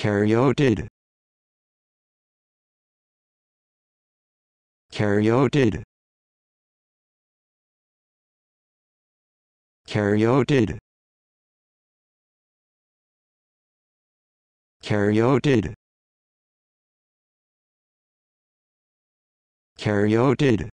Karyotid Karyotid Karyotid Karyotid Karyotid